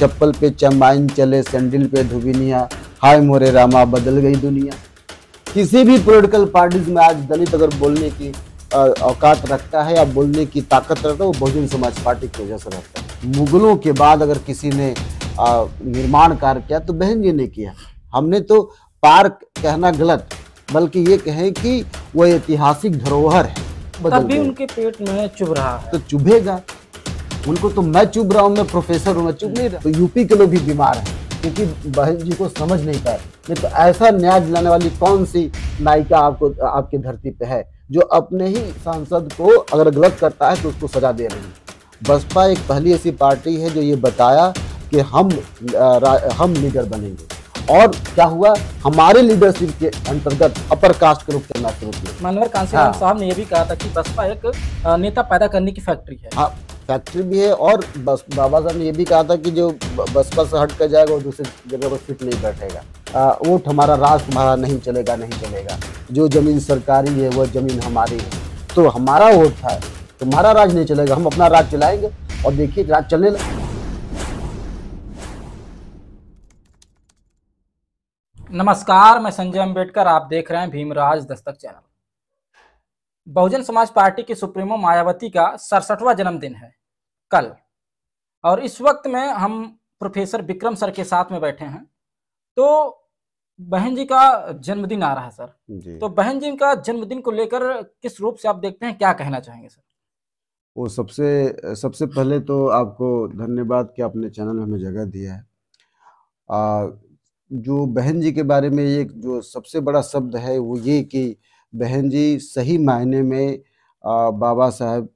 चप्पल पे चमाइन चले सैंडल पे धुबिनिया हाय मोरे रामा बदल गई दुनिया किसी भी पोलिटिकल पार्टीज में आज दलित अगर बोलने की औकात रखता है या बोलने की ताकत रखता है वो बहुजन समाज पार्टी की वजह से रखता है मुगलों के बाद अगर किसी ने निर्माण कार्य किया तो बहन जी ने किया हमने तो पार्क कहना गलत बल्कि ये कहें कि वो ऐतिहासिक धरोहर है तभी उनके पेट में चुभ रहा है तो चुभेगा उनको तो मैं चुप रहा हूँ मैं प्रोफेसर हूँ मैं चुप नहीं रहा तो यूपी के लोग भी बीमार हैं क्योंकि बहन जी को समझ नहीं पाए नहीं तो ऐसा न्याय दिलाने वाली कौन सी नायिका आपको आपकी धरती पे है जो अपने ही सांसद को अगर गलत करता है तो उसको सजा दे रही है बसपा एक पहली ऐसी पार्टी है जो ये बताया कि हम हम लीडर बनेंगे और क्या हुआ हमारे लीडरशिप के अंतर्गत अपर कास्ट के रूप करना शुरू किया मनोहर कांसी हाँ। साहब ने यह भी कहा था कि बसपा एक नेता पैदा करने की फैक्ट्री है हाँ। फैक्ट्री भी है और बस बाबा साहब ने ये भी कहा था कि जो बसपा से हट कर जाएगा वो दूसरी जगह पर फिट नहीं बैठेगा वोट हमारा राज तुम्हारा नहीं चलेगा नहीं चलेगा जो ज़मीन सरकारी है वह ज़मीन हमारी है तो हमारा वोट था तुम्हारा राज नहीं चलेगा हम अपना राज चलाएंगे और देखिए राज चलने लगे नमस्कार मैं संजय अम्बेडकर आप देख रहे हैं भीमराज दस्तक चैनल बहुजन समाज पार्टी की सुप्रीमो मायावती का सड़सठवा जन्मदिन है कल और इस वक्त में हम प्रोफेसर विक्रम सर के साथ में बैठे हैं तो बहन जी का जन्मदिन आ रहा है सर जी। तो बहन जी का जन्मदिन को लेकर किस रूप से आप देखते हैं क्या कहना चाहेंगे सर वो सबसे सबसे पहले तो आपको धन्यवाद कि आपने चैनल में हमें जगह दिया है आ, जो बहन जी के बारे में एक जो सबसे बड़ा शब्द है वो ये कि बहन जी सही मायने में बाबा साहब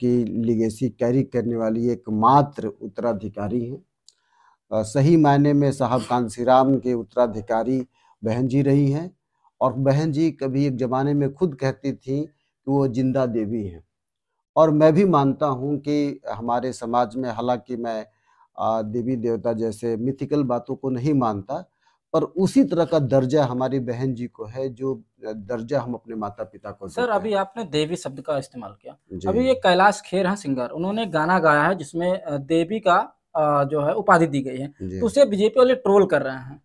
की लिगेसी कैरी करने वाली एकमात्र उत्तराधिकारी हैं सही मायने में साहब कांसीराम के उत्तराधिकारी बहन जी रही हैं और बहन जी कभी एक ज़माने में खुद कहती थी कि वो जिंदा देवी हैं और मैं भी मानता हूँ कि हमारे समाज में हालांकि मैं देवी देवता जैसे मिथिकल बातों को नहीं मानता पर उसी तरह का दर्जा हमारी बहन जी को है जो दर्जा हम अपने माता पिता को सर अभी आपने देवी शब्द का इस्तेमाल किया अभी ये कैलाश खेर है सिंगर उन्होंने गाना गाया है जिसमें देवी का जो है उपाधि दी गई है तो उसे बीजेपी वाले ट्रोल कर रहे हैं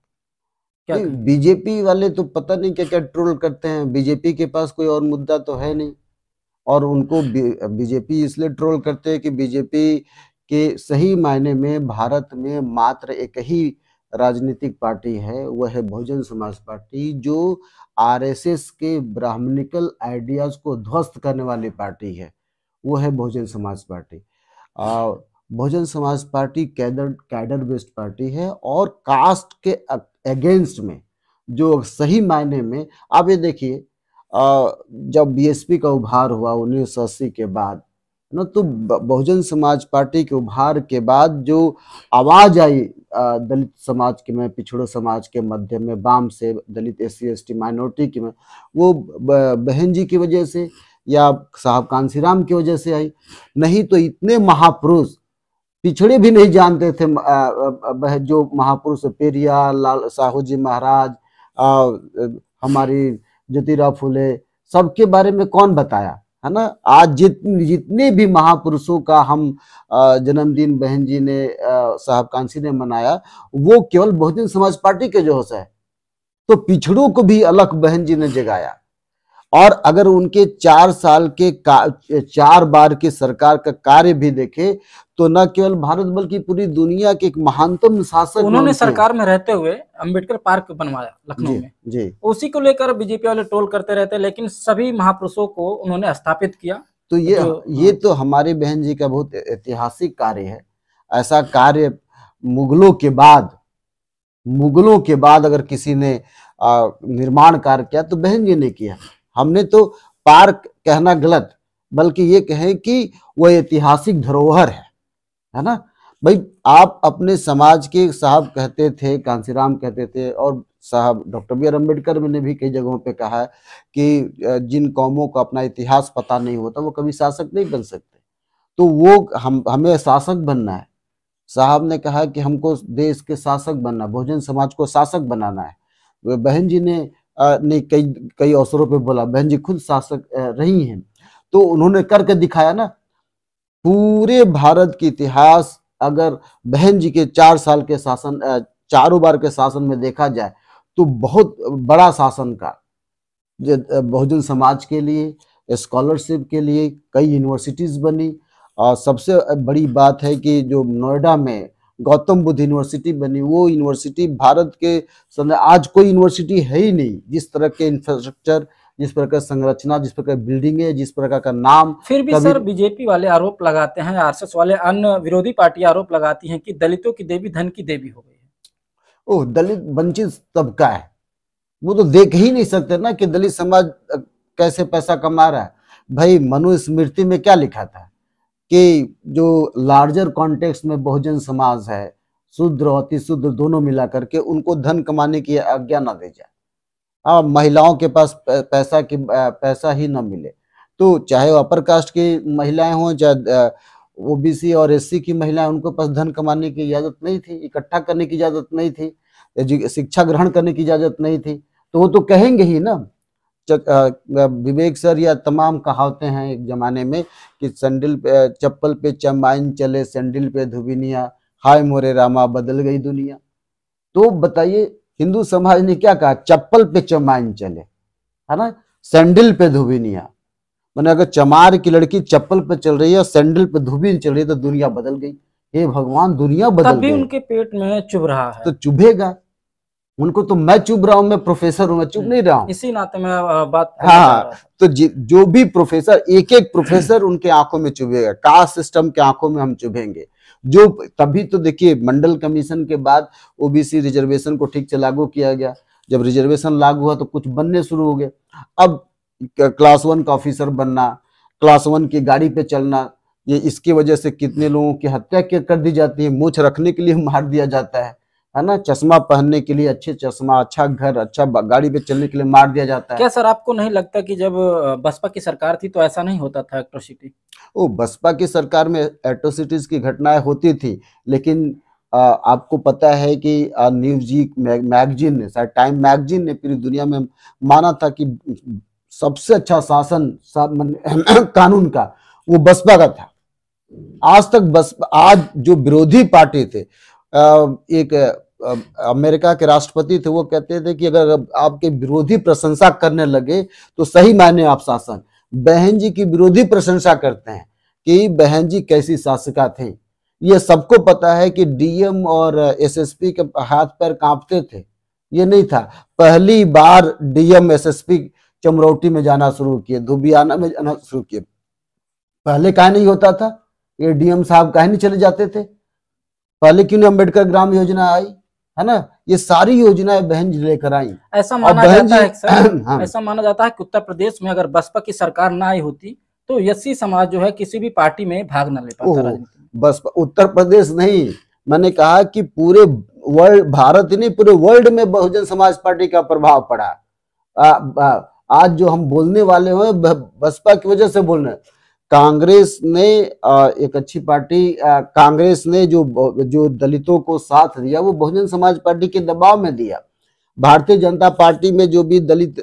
क्या बीजेपी वाले तो पता नहीं क्या क्या ट्रोल करते हैं बीजेपी के पास कोई और मुद्दा तो है नहीं और उनको बीजेपी इसलिए ट्रोल करते हैं कि बीजेपी के सही मायने में भारत में मात्र एक ही राजनीतिक पार्टी है वह है बहुजन समाज पार्टी जो आरएसएस के ब्राह्मणिकल आइडियाज को ध्वस्त करने वाली पार्टी है वो है बहुजन समाज पार्टी और Bahujan Samaj party cadre cadre based party है और कास्ट के अगेंस्ट में जो सही मायने में आप ये देखिए जब बीएसपी का उभार हुआ उन्नीस के बाद न तो बहुजन समाज पार्टी के उभार के बाद जो आवाज़ आई दलित समाज के में पिछड़ो समाज के मध्य में बाम से दलित एस सी माइनॉरिटी के में वो बहन जी की वजह से या साहब कांसीराम की वजह से आई नहीं तो इतने महापुरुष पिछड़े भी नहीं जानते थे जो महापुरुष पेरिया लाल साहू जी महाराज हमारी ज्योतिराव फुले सबके बारे में कौन बताया है ना आज जित जितने भी महापुरुषों का हम जन्मदिन बहन जी ने साहब कांसी ने मनाया वो केवल बहुजन समाज पार्टी के जो है तो पिछड़ों को भी अलग बहन जी ने जगाया और अगर उनके चार साल के चार बार के सरकार का कार्य भी देखे तो न केवल भारत बल्कि पूरी दुनिया के एक महानतम शासक उन्होंने सरकार में रहते हुए अंबेडकर पार्क बनवाया लखनऊ में जी उसी को लेकर बीजेपी वाले टोल करते रहते लेकिन सभी महापुरुषों को उन्होंने स्थापित किया तो ये तो, ये तो हमारे बहन जी का बहुत ऐतिहासिक कार्य है ऐसा कार्य मुगलों के बाद मुगलों के बाद अगर किसी ने निर्माण कार्य किया तो बहन जी ने किया हमने तो पार्क कहना गलत बल्कि ये कहें कि वह ऐतिहासिक धरोहर है है ना भाई आप अपने समाज के साहब कहते थे कांसीराम कहते थे और साहब डॉक्टर बी आर अम्बेडकर ने भी कई जगहों पे कहा है कि जिन कौमों को अपना इतिहास पता नहीं होता वो कभी शासक नहीं बन सकते तो वो हम हमें शासक बनना है साहब ने कहा कि हमको देश के शासक बनना बहुजन समाज को शासक बनाना है बहन जी ने ने कई कई अवसरों पे बोला बहन जी खुद शासक रही हैं तो उन्होंने करके दिखाया ना पूरे भारत के इतिहास अगर बहन जी के चार साल के शासन चारों बार के शासन में देखा जाए तो बहुत बड़ा शासन का बहुजन समाज के लिए स्कॉलरशिप के लिए कई यूनिवर्सिटीज बनी और सबसे बड़ी बात है कि जो नोएडा में गौतम बुद्ध यूनिवर्सिटी बनी वो यूनिवर्सिटी भारत के समय आज कोई यूनिवर्सिटी है ही नहीं जिस तरह के इंफ्रास्ट्रक्चर जिस प्रकार संरचना जिस प्रकार बिल्डिंग है जिस प्रकार का नाम फिर भी सर बीजेपी वाले आरोप लगाते हैं आरएसएस वाले अन्य विरोधी पार्टी आरोप लगाती हैं कि दलितों की देवी धन की देवी हो गई है ओह दलित वंचित तबका है वो तो देख ही नहीं सकते ना कि दलित समाज कैसे पैसा कमा रहा है भाई मनुस्मृति में क्या लिखा था कि जो लार्जर कॉन्टेक्स्ट में बहुजन समाज है शूद्र अति शूद्र दोनों मिला करके उनको धन कमाने की आज्ञा ना दे जाए अब महिलाओं के पास पैसा की पैसा ही ना मिले तो चाहे वो अपर कास्ट की महिलाएं हों चाहे ओबीसी और एससी की महिलाएं उनको पास धन कमाने की इजाज़त नहीं थी इकट्ठा करने की इजाज़त नहीं थी शिक्षा ग्रहण करने की इजाज़त नहीं थी तो वो तो कहेंगे ही ना विवेक सर या तमाम कहावतें हैं एक जमाने में कि संडिल पे चप्पल पे चमाइन चले संडिल पे धुबिनिया हाय मोरे रामा बदल गई दुनिया तो बताइए हिंदू समाज ने क्या कहा चप्पल पे चमाइन चले है ना सैंडल पे धुबिनिया मैंने अगर चमार की लड़की चप्पल पे चल रही है और सैंडल पे धुबिन चल रही है तो दुनिया बदल गई हे भगवान दुनिया बदल गई उनके पेट में चुभ रहा है तो चुभेगा उनको तो मैं चुप रहा हूँ मैं प्रोफेसर हूं मैं चुप नहीं रहा हूँ इसी नाते में बात हाँ तो जो भी प्रोफेसर एक एक प्रोफेसर उनके आंखों में चुभेगा कास्ट सिस्टम के आंखों में हम चुभेंगे जो तभी तो देखिए मंडल कमीशन के बाद ओबीसी रिजर्वेशन को ठीक से लागू किया गया जब रिजर्वेशन लागू हुआ तो कुछ बनने शुरू हो गए अब क्लास वन का ऑफिसर बनना क्लास वन की गाड़ी पे चलना ये इसकी वजह से कितने लोगों की हत्या कर दी जाती है मूछ रखने के लिए मार दिया जाता है है ना चश्मा पहनने के लिए अच्छे चश्मा अच्छा घर अच्छा गाड़ी पे चलने के लिए मार दिया जाता है क्या सर आपको नहीं लगता कि जब बसपा की सरकार थी तो ऐसा नहीं होता था एट्रोसिटी ओ बसपा की सरकार में एट्रोसिटीज की घटनाएं होती थी लेकिन आ, आपको पता है कि न्यूज मैगजीन ने शायद टाइम मैगजीन ने पूरी दुनिया में माना था कि सबसे अच्छा शासन कानून का वो बसपा का था आज तक बस आज जो विरोधी पार्टी थे एक अमेरिका के राष्ट्रपति थे वो कहते थे कि अगर आपके विरोधी प्रशंसा करने लगे तो सही मायने आप शासन बहन जी की विरोधी प्रशंसा करते हैं कि बहन जी कैसी शासिका थे ये सबको पता है कि डीएम और एसएसपी के हाथ पैर कांपते थे ये नहीं था पहली बार डीएम एसएसपी चमरौटी में जाना शुरू किए धुबियाना में जाना शुरू किए पहले कहा नहीं होता था ये डीएम साहब कहा नहीं चले जाते थे पहले क्यों नहीं अम्बेडकर ग्राम योजना आई है ना ये सारी योजनाएं बहन जी लेकर आई ऐसा माना जाता है हाँ। ऐसा माना जाता है कि उत्तर प्रदेश में अगर बसपा की सरकार ना आई होती तो यसी समाज जो है किसी भी पार्टी में भाग ना ले पाता बसपा उत्तर प्रदेश नहीं मैंने कहा कि पूरे वर्ल्ड भारत ही नहीं पूरे वर्ल्ड में बहुजन समाज पार्टी का प्रभाव पड़ा आ, आ, आज जो हम बोलने वाले हो बसपा की वजह से बोल रहे कांग्रेस ने एक अच्छी पार्टी कांग्रेस ने जो जो दलितों को साथ दिया वो बहुजन समाज पार्टी के दबाव में दिया भारतीय जनता पार्टी में जो भी दलित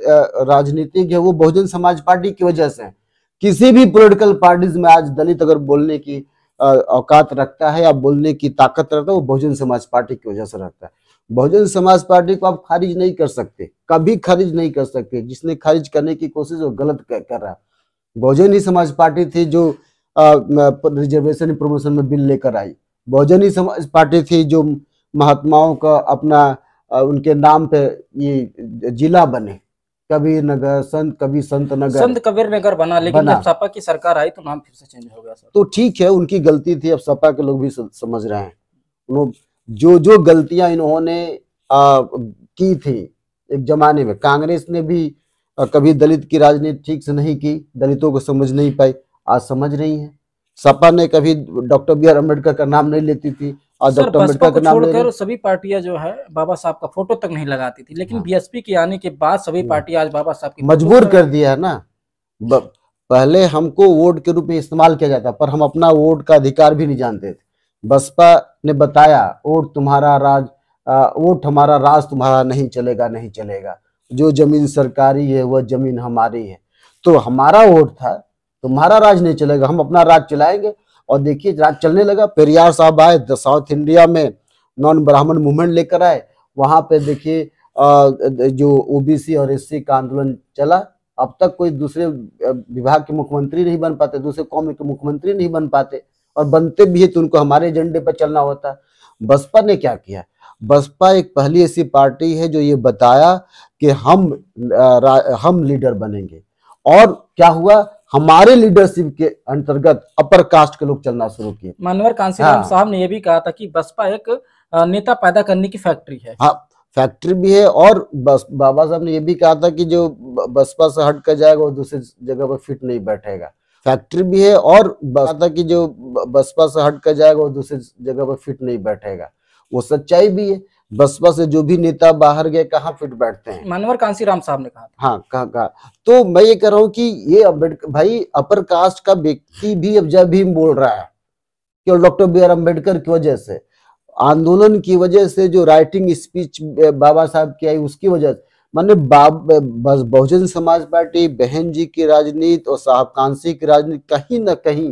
राजनीतिक है वो बहुजन समाज पार्टी की वजह से किसी भी पोलिटिकल पार्टीज में आज दलित अगर बोलने की औकात रखता है या बोलने की ताकत रखता है वो बहुजन समाज पार्टी की वजह से रखता है बहुजन समाज पार्टी को आप खारिज नहीं कर सकते कभी खारिज नहीं कर सकते जिसने खारिज करने की कोशिश वो गलत कर रहा है बहुजनी समाज पार्टी थी जो रिजर्वेशन प्रमोशन में बिल लेकर आई बहुजनी समाज पार्टी थी जो महात्माओं का अपना आ, उनके नाम पे ये जिला बने कबीर नगर संत कबीर संत नगर संत कबीर नगर बना लेकिन बना। जब सपा की सरकार आई तो नाम फिर से चेंज हो गया सर तो ठीक है उनकी गलती थी अब सपा के लोग भी समझ रहे हैं जो जो गलतियां इन्होंने आ, की थी एक जमाने में कांग्रेस ने भी कभी दलित की राजनीति ठीक से नहीं की दलितों को समझ नहीं पाई आज समझ रही है सपा ने कभी डॉक्टर बी आर अम्बेडकर का नाम नहीं लेती थी और डॉक्टर अम्बेडकर का नाम छोड़कर सभी पार्टियां जो है बाबा साहब का फोटो तक नहीं लगाती थी लेकिन हाँ। बीएसपी के आने के बाद सभी हाँ। पार्टियां आज बाबा साहब की मजबूर कर दिया है ना पहले हमको वोट के रूप में इस्तेमाल किया जाता पर हम अपना वोट का अधिकार भी नहीं जानते थे बसपा ने बताया वोट तुम्हारा राज वोट हमारा राज तुम्हारा नहीं चलेगा नहीं चलेगा जो जमीन सरकारी है वह जमीन हमारी है तो हमारा वोट था तुम्हारा तो राज नहीं चलेगा हम अपना राज चलाएंगे और देखिए राज चलने लगा पेरियार साहब आए साउथ इंडिया में नॉन ब्राह्मण मूवमेंट लेकर आए वहां पे देखिए जो ओबीसी और एससी का आंदोलन चला अब तक कोई दूसरे विभाग के मुख्यमंत्री नहीं बन पाते दूसरे कौम के मुख्यमंत्री नहीं बन पाते और बनते भी है तो उनको हमारे एजेंडे पर चलना होता है बसपा ने क्या किया बसपा एक पहली ऐसी पार्टी है जो ये बताया कि हम हम लीडर बनेंगे और क्या हुआ हमारे लीडरशिप के अंतर्गत अपर कास्ट के लोग चलना शुरू किए मनोहर कांसी हाँ। साहब ने यह भी कहा था कि बसपा एक नेता पैदा करने की फैक्ट्री है हाँ फैक्ट्री भी है और बस बाबा साहब ने यह भी कहा था कि जो बसपा से हट कर जाएगा वो दूसरी जगह पर फिट नहीं बैठेगा फैक्ट्री भी है और था कि जो बसपा से हट कर जाएगा वो दूसरी जगह पर फिट नहीं बैठेगा वो सच्चाई भी है बसपा से जो भी नेता बाहर गए कहाँ फिट बैठते हैं मानवर कांसी राम साहब ने कहा हाँ कहा कहा तो मैं ये कह रहा हूँ कि ये अम्बेडकर भाई अपर कास्ट का व्यक्ति भी अब जब भी बोल रहा है कि डॉक्टर बी आर अम्बेडकर की वजह से आंदोलन की वजह से जो राइटिंग स्पीच बाबा साहब की आई उसकी वजह से मैंने बस बहुजन समाज पार्टी बहन जी की राजनीति और साहब कांसी की राजनीति कहीं ना कहीं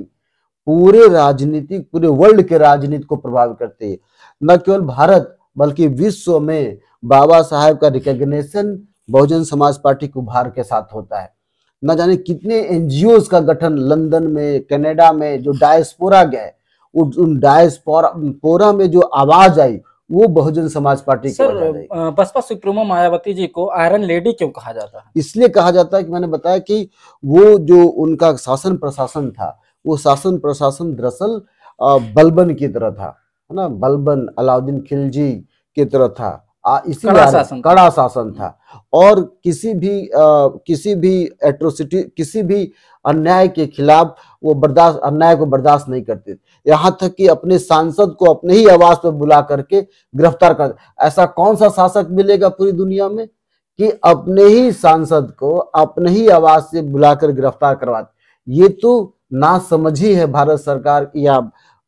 पूरे राजनीति पूरे वर्ल्ड के राजनीति को प्रभावित करती है न केवल भारत बल्कि विश्व में बाबा साहब का रिकग्नेशन बहुजन समाज पार्टी के उभार के साथ होता है न जाने कितने एनजीओ का गठन लंदन में कनाडा में जो डायस्पोरा गए उन डायस्पोरा में जो आवाज आई वो Bahujan Samaj party sir Baspa supremo Mayawati ji को आयरन लेडी क्यों कहा जाता है इसलिए कहा जाता है कि मैंने बताया कि वो जो उनका शासन प्रशासन था वो शासन प्रशासन दरअसल बलबन की तरह था है ना बलबन अलाउद्दीन खिलजी की तरह था आ, इसी कड़ा शासन कड़ा शासन था और किसी भी आ, किसी भी एट्रोसिटी किसी भी अन्याय के खिलाफ वो बर्दाश्त अन्याय को बर्दाश्त नहीं करते यहाँ तक कि अपने सांसद को अपने ही आवास पर बुला करके गिरफ्तार कर ऐसा कौन सा शासक मिलेगा पूरी दुनिया में कि अपने ही सांसद को अपने ही आवास से बुलाकर गिरफ्तार करवाते ये तो ना समझी है भारत सरकार या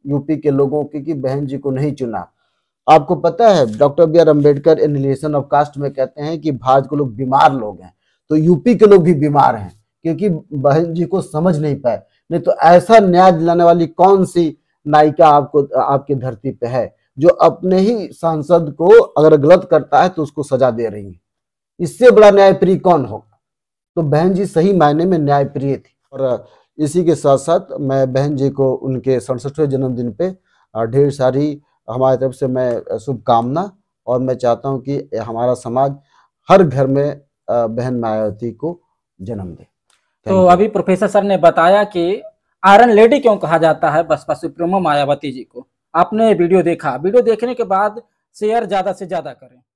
यूपी के लोगों की कि बहन जी को नहीं चुना आपको पता है doctor B R Ambedkar in relation of caste में कहते हैं कि भारत के लोग बीमार लोग हैं तो यूपी के लोग भी बीमार हैं क्योंकि बहन जी को समझ नहीं पाए नहीं तो ऐसा न्याय दिलाने वाली कौन सी नायिका आपको आपकी धरती पे है जो अपने ही सांसद को अगर गलत करता है तो उसको सजा दे रही है इससे बड़ा न्यायप्रिय कौन होगा तो बहन जी सही मायने में न्यायप्रिय थी और इसी के साथ साथ मैं बहन जी को उनके सड़सठवें जन्मदिन पे ढेर सारी हमारी तरफ से मैं शुभकामना और मैं चाहता हूँ कि हमारा समाज हर घर में बहन मायावती को जन्म दे तो अभी प्रोफेसर सर ने बताया कि आयरन लेडी क्यों कहा जाता है बसपा सुप्रीमो मायावती जी को आपने वीडियो देखा वीडियो देखने के बाद शेयर ज़्यादा से ज़्यादा करें